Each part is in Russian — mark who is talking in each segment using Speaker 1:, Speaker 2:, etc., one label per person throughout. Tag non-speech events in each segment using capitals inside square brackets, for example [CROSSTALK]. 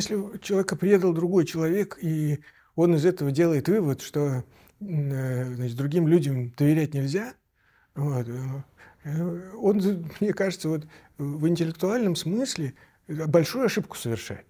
Speaker 1: если человека предал другой человек, и он из этого делает вывод, что э, значит, другим людям доверять нельзя, вот, э, э, он, [LAUGHS] мне кажется, вот в интеллектуальном смысле большую ошибку совершает.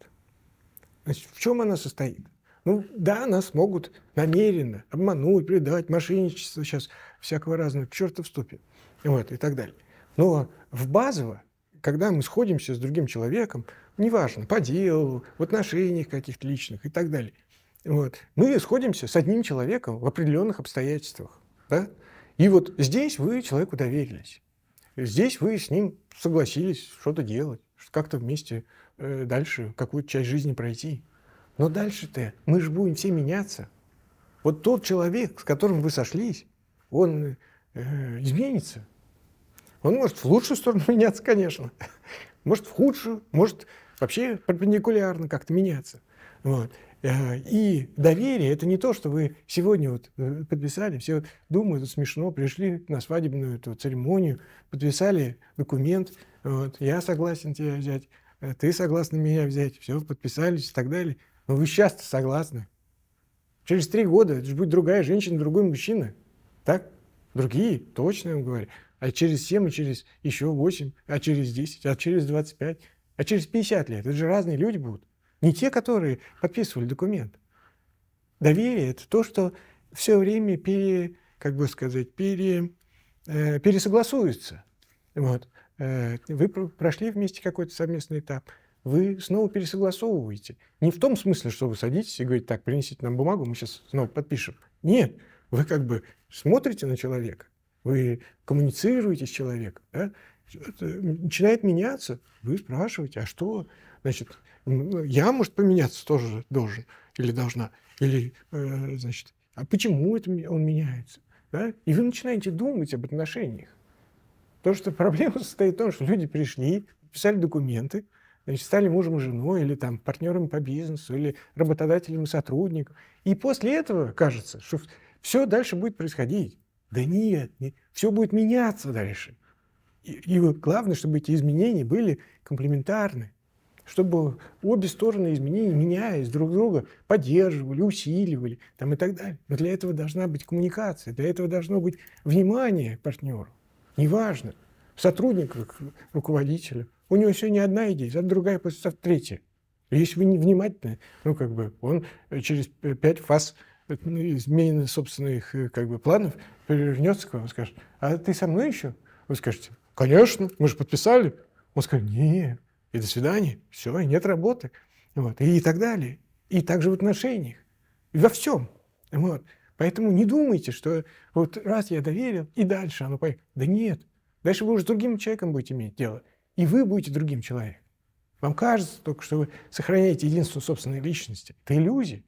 Speaker 1: Значит, в чем она состоит? Ну да, нас могут намеренно обмануть, предать, мошенничество сейчас всякого разного, к черту вступит, вот, и так далее. Но в базово когда мы сходимся с другим человеком, неважно, по делу, в отношениях каких-то личных и так далее, вот, мы сходимся с одним человеком в определенных обстоятельствах. Да? И вот здесь вы человеку доверились. Здесь вы с ним согласились что-то делать, как-то вместе э, дальше какую-то часть жизни пройти. Но дальше-то мы же будем все меняться. Вот тот человек, с которым вы сошлись, он э, э, изменится. Он может в лучшую сторону [LAUGHS] меняться, конечно. Может, в худшую, может, вообще перпендикулярно как-то меняться. Вот. Э, и доверие – это не то, что вы сегодня вот э, подписали, все думают, это смешно, пришли на свадебную эту церемонию, подписали документ, вот, я согласен тебя взять, э, ты согласна меня взять, все, подписались и так далее. Но вы сейчас согласны. Через три года это же будет другая женщина, другой мужчина. Так? Другие, точно я вам говорю а через 7, и через еще 8, а через 10, а через 25, а через 50 а лет. Это же разные люди будут. Не те, которые подписывали документ. Доверие – это то, что все время пере, как бы сказать, пере, э, пересогласуется. Вот. Э, вы прошли вместе какой-то совместный этап, вы снова пересогласовываете. Не в том смысле, что вы садитесь и говорите, так, принесите нам бумагу, мы сейчас снова подпишем. Нет, вы как бы смотрите на человека, вы коммуницируете с человеком, да? Это начинает меняться, вы спрашиваете, а что? Значит, я, может, поменяться тоже должен или должна, или, э, значит, а почему это он меняется? Да? И вы начинаете думать об отношениях. То, что проблема состоит в том, что люди пришли, писали документы, значит, стали мужем и женой, или там партнером по бизнесу, или работодателем и сотрудником. И после этого кажется, что все дальше будет происходить. Да нет, нет все будет меняться дальше. И, и главное, чтобы эти изменения были комплементарны, чтобы обе стороны изменений, меняясь друг друга, поддерживали, усиливали там, и так далее. Но для этого должна быть коммуникация, для этого должно быть внимание к партнеру. Неважно, сотрудника, руководителя. У него сегодня одна идея, завтра другая, после третья. Если вы не внимательны, ну, как бы, он через пять фаз изменены собственных э, как бы, планов, вернется к вам и скажет, а ты со мной еще? Вы скажете, конечно, мы же подписали. Он скажет, не, и до свидания, все, и нет работы. Вот, и так далее. И также в отношениях, и во всем. Вот. Поэтому не думайте, что вот раз я доверил, и дальше оно поехало. Да нет. Дальше вы уже с другим человеком будете иметь дело. И вы будете другим человеком. Вам кажется только, что вы сохраняете единство собственной личности. Это иллюзия.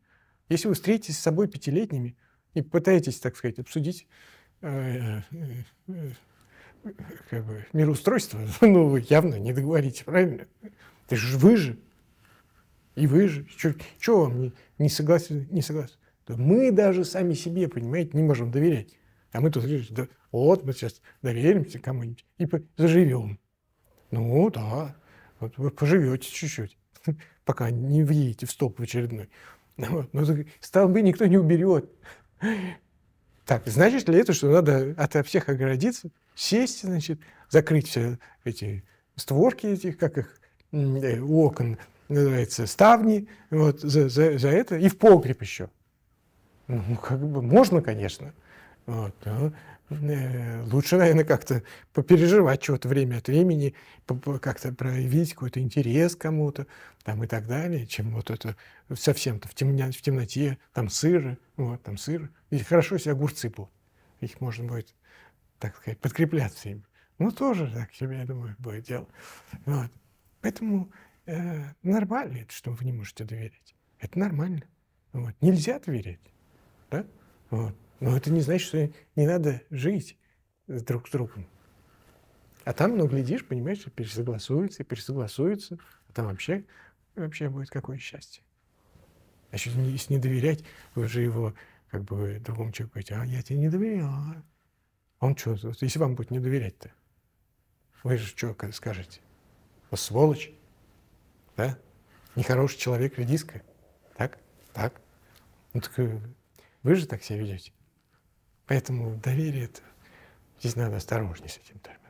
Speaker 1: Если вы встретитесь с собой пятилетними и пытаетесь, так сказать, обсудить э, э, э, как бы мироустройство, [LAUGHS] ну, вы явно не договорите, правильно? Ты же вы же. И вы же. Чего вам не, не согласен? Не согласен? Да мы даже сами себе, понимаете, не можем доверять. А мы тут говорим, да, вот мы сейчас доверимся кому-нибудь и заживем. Ну да, вот вы поживете чуть-чуть, [LAUGHS] пока не въедете в стоп в очередной. Вот. Ну, Но ну, столбы никто не уберет. Так, значит ли это, что надо от всех оградиться, сесть, значит, закрыть все эти створки этих, как их, э, окон, называется, ставни, вот, за, за, за это, и в погреб еще. Ну, как бы, можно, конечно. Вот, ну, лучше, наверное, как-то попереживать что то время от времени, как-то проявить какой-то интерес кому-то там и так далее, чем вот это совсем -то в, темня, в темноте, там сыры, вот, там сыр. И хорошо, если огурцы будут. Их можно будет, так сказать, подкрепляться им. Ну, тоже так себе, я думаю, будет дело. Вот. Поэтому э, нормально это, что вы не можете доверять. Это нормально. Вот. Нельзя доверять. Да? Вот. Но это не значит, что не надо жить друг с другом. А там, ну, глядишь, понимаешь, пересогласуется, пересогласуется, а там вообще, вообще будет какое счастье. А еще если не доверять, вы же его как бы другому человеку говорите, а я тебе не доверяю. А он что, если вам будет не доверять-то? Вы же что скажете? Вы сволочь, да? Нехороший человек, редиска. Так? Так. Ну так э, вы же так себя ведете. Поэтому доверие это... Здесь надо осторожнее с этим так.